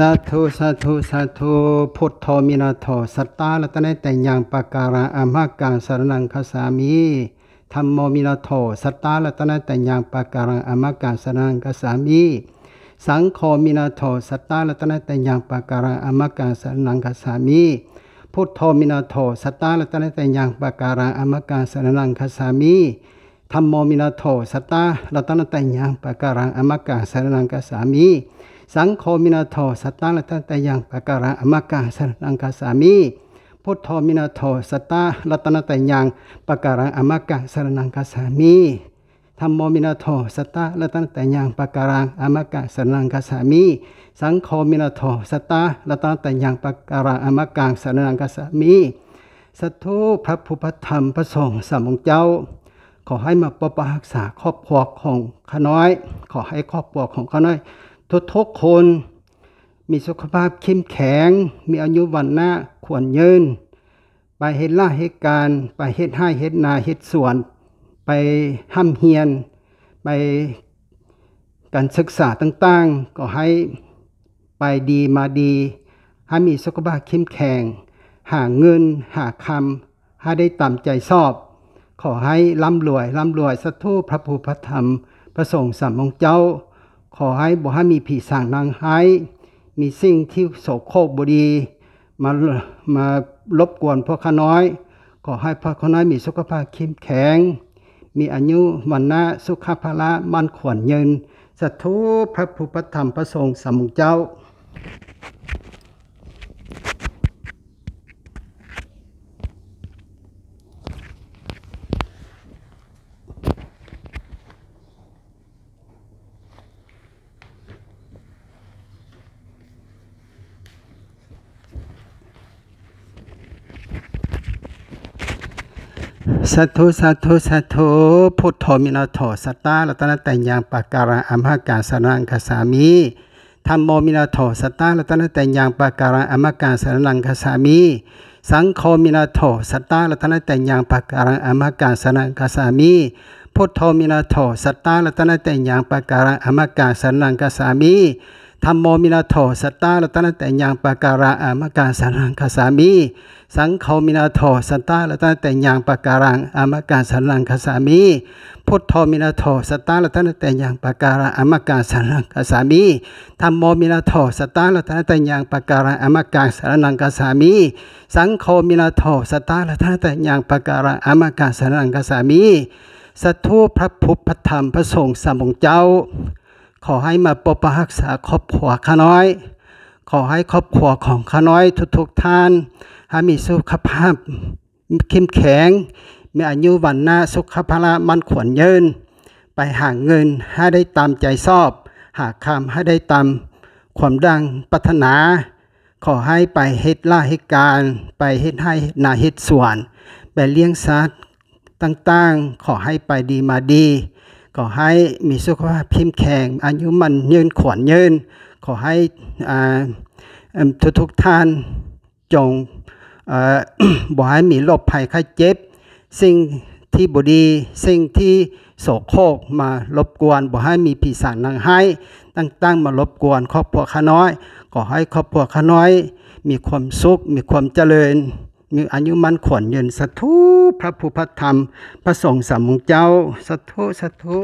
สตถุสัตถุสัตถุพุทธมินาโสัตตาลัตนะแต่งอย่างปาการะอามากังสารนังคาสามีธรรมโมมินาโสัตตาลัตนะแต่งอย่างปาการังอามากังสารนังคาสามีสังโฆมินาโสัตตาลัตนะแต่งอย่างปาการังอามากังสารนังคาสามีพุทธมินาโสัตตาลัตนะแต่งอย่างปาการังอามากังสารนังคาสามีธรรมโมมินาโสัตตาลัตนะแต่งอย่างปาการังอามากังสารนังคาสามีสังโฆมินาโทสัตตาลัตตยัง ปะการะอมากาสนังกาสามีพุทโธมินาโทสัตตาลัตนตยังปะการะอมากาสนังกาสามีธรรมโมมินาโทสัตตาลัตนตยัง ปะการังอมากาสนังกาสามี สังโฆมินาโทสัตตาลัตนตยัง ปะการังอมากาสนังกาสามีสัตธุพระภูพธรรมพระสงฆ์สามองค์เจ้า ขอให้มาประปรักษาครอบครัวของข้าน้อย ขอให้ครอบครัวของข้าน้อยทุกกคนมีสุขภาพเข้มแข็งมีอายุวันหน้าควรยืนไปเห็ดล่าเห็ดการไปเห็ดให้เห็ดนาเห็ดสวน ไปห้ำเฮียน ไปการศึกษาต่าง ๆ ก็ให้ไปดีมาดี ให้มีสุขภาพเข้มแข็งหาเงินหาคำให้ได้ตามใจชอบ ขอให้ร่ำรวยร่ำรวยสัตว์ทูพระภูพระธรรมพระสงฆ์สามองเจ้าขอให้บุหามีผีสางนางไห้ มีสิ่งที่โสโครกบดี มามารบกวนพ่อข้าน้อย ขอให้พ่อข้าน้อยมีสุขภาพเข้มแข็ง มีอายุวันนะสุขภาละมันขวัญยืนสัตทุพระภูปธรรมพระสงฆ์สมุเจ้าสัว์สัว์สัตว์พุทโธมินาโถสัตตาลัตนแต่ยังปาการังอัมหากาสรังคสามีธรรมโมมินาโถสัตตาลัตนแต่ยังปาการังอัมหากาสรังคสามีสังโฆมินาโถสัตตาลัตนแต่ยังปาการังอัมหากาสรังคสามีพุทโธมินาโถสัตตาลัตนแต่ยังปาการังอัมหากาสรังคสามีธรรมโมมินาโถสัตตาละตันแต่ยังปาการังอามกาสารังคาสามี สังโฆมินาโถสัตตาละตันแต่ยังปาการังอามกาสารังคาสามีพุทโธมินาโถสัตตาละตันแต่ยังปาการังอามกาสารังคาสามีธรรมโมมินาโถสัตตาละตันแต่ยังปาการังอามกาสารังคาสามี สังโฆมินาโถสัตตาละตันแต่ยังปาการังอามกาสารังคาสามี สัทธุพระพุทธธรรมพระสงฆ์สามองค์เจ้าขอให้มาปกปักษาครอบครัวข้าน้อย ขอให้ครอบครัวของข้าน้อยทุกๆท่านให้มีสุขภาพ เข้มแข็ง มีอายุวันหน้าสุขภาระมันขวนยืน ไปหาเงินให้ได้ตามใจชอบ หาคำให้ได้ตามความดังปรารถนา ขอให้ไปเฮ็ดล่าเฮ็ดการ ไปเฮ็ดให้นาเฮ็ดสวน ไปเลี้ยงสัตว์ต่างๆ ขอให้ไปดีมาดีขอให้มีสุขภาพเข้มแข็ง อายุมันยืนขวัญยืนขอให้ทุกทุกท่านจงบอกให้มีโรคภัยไข้เจ็บ สิ่งที่บุดีสิ่งที่โสโครกมาลบกวนบอกให้มีผีสางนางให้ตั้งงมาลบกวนครอบครัวข้าน้อยขอให้ครอบครัวข้าน้อย มีความสุข มีความเจริญนอายุมันขวัญย็นสัทุพระภูพธรรมพระสงฆ์สามมงเจ้า สัทุสัทุ